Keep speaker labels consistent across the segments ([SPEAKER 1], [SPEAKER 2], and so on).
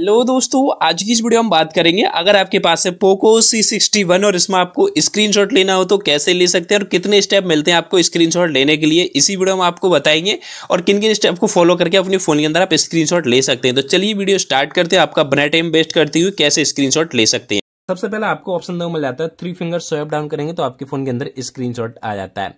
[SPEAKER 1] hello दोस्तों आज की इस वीडियो हम बात करेंगे अगर आपके पास है पोको सी सिक्सटी वन और इसमें आपको स्क्रीनशॉट लेना हो तो कैसे ले सकते हैं और कितने स्टेप मिलते हैं आपको स्क्रीनशॉट लेने के लिए इसी वीडियो हम आपको बताएंगे और किन किन स्टेप को फॉलो करके अपने फोन के अंदर आप स्क्रीनशॉट ले सकते हैं तो चलिए वीडियो स्टार्ट करते हैं आपका बना टाइम वेस्ट करते हुए कैसे स्क्रीन ले सकते हैं सबसे पहले आपको ऑप्शन दो मिल जाता है थ्री फिंगर स्वेप डाउन करेंगे तो आपके फोन के अंदर स्क्रीन आ जाता है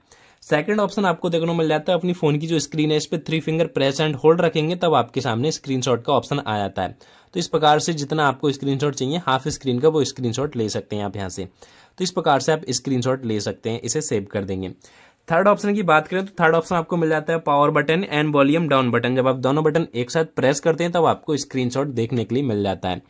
[SPEAKER 1] सेकंड ऑप्शन आपको देखने को मिल जाता है अपनी फोन की जो स्क्रीन है इस पर three finger press and hold रखेंगे तब आपके सामने स्क्रीनशॉट का ऑप्शन आ जाता है तो इस प्रकार से जितना आपको स्क्रीनशॉट चाहिए हाफ स्क्रीन का वो स्क्रीनशॉट ले सकते हैं आप यहाँ से तो इस प्रकार से आप स्क्रीनशॉट ले सकते हैं इसे सेव कर देंगे थर्ड ऑप्शन की बात करें तो थर्ड ऑप्शन आपको मिल जाता है power button and volume down button जब आप दोनों बटन एक साथ प्रेस करते हैं तब आपको स्क्रीनशॉट देखने के लिए मिल जाता है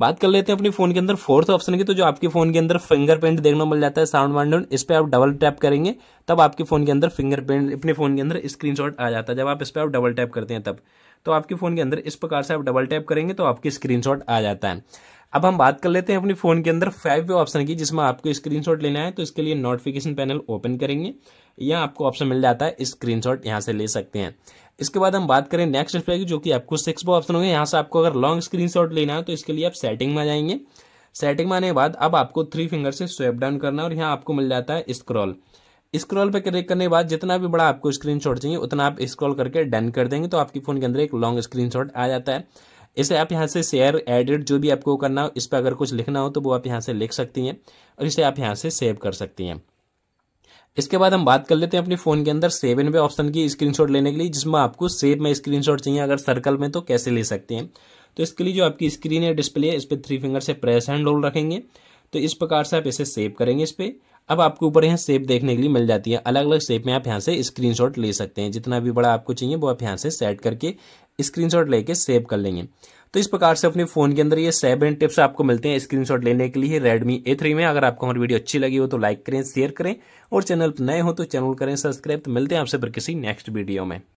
[SPEAKER 1] बात कर लेते हैं अपने फोन के अंदर फोर्थ ऑप्शन की तो जो आपके फोन के अंदर फिंगरप्रिंट देखने को मिल जाता है साउंड वाउंड इस पर आप डबल टैप करेंगे तब आपके फोन के अंदर फिंगरप्रिंट अपने फोन के अंदर स्क्रीन आ जाता है जब आप इस पर आप डबल टैप करते हैं तब तो आपके फोन के अंदर इस प्रकार से आप डबल टैप करेंगे तो आपकी स्क्रीनशॉट आ जाता है अब हम बात कर लेते हैं अपने फ़ोन के अंदर फाइव वे ऑप्शन की जिसमें आपको स्क्रीनशॉट लेना है तो इसके लिए नोटिफिकेशन पैनल ओपन करेंगे यहाँ आपको ऑप्शन मिल जाता है स्क्रीनशॉट यहाँ से ले सकते हैं इसके बाद हम बात करें नेक्स्ट डिस्प्ले की जो कि आपको सिक्स वो ऑप्शन होंगे यहाँ से आपको अगर लॉन्ग शॉट लेना है तो इसके लिए आप सेटिंग में जाएंगे सेटिंग में आने के बाद अब आपको थ्री फिंगर से स्वेप डाउन करना और यहाँ आपको मिल जाता है स्क्रॉल स्क्रॉल पर क्लिक करने के बाद जितना भी बड़ा आपको स्क्रीनशॉट चाहिए उतना आप स्क्रॉल करके डन कर देंगे तो आपके फोन के अंदर एक लॉन्ग स्क्रीनशॉट आ जाता है इसलिए आप यहाँ से शेयर एडिट जो भी आपको करना हो इस पर अगर कुछ लिखना हो तो वो आप यहाँ से लिख सकती हैं और इसे आप यहाँ से सेव कर सकती हैं इसके बाद हम बात कर लेते हैं अपने फोन के अंदर इन पे ऑप्शन की स्क्रीनशॉट लेने के लिए जिसमें आपको सेव में स्क्रीनशॉट चाहिए अगर सर्कल में तो कैसे ले सकते हैं तो इसके लिए जो आपकी स्क्रीन है डिस्प्ले है इस पर थ्री फिंगर से प्रेस हैंड होल्ड रखेंगे तो इस प्रकार से आप इसे सेव करेंगे इस पर अब आपके ऊपर यहाँ सेप देखने के लिए मिल जाती है अलग अलग सेप में आप यहाँ से स्क्रीनशॉट ले सकते हैं जितना भी बड़ा आपको चाहिए वो आप यहाँ से सेट करके स्क्रीनशॉट लेके सेव कर लेंगे तो इस प्रकार से अपने फोन के अंदर ये सेवन टिप्स आपको मिलते हैं स्क्रीनशॉट लेने के लिए रेडमी ए थ्री में अगर आपको हमारी वीडियो अच्छी लगी हो तो लाइक करें शेयर करें और चैनल पर नए हो तो चैनल करें सब्सक्राइब तो मिलते हैं आपसे पर किसी नेक्स्ट वीडियो में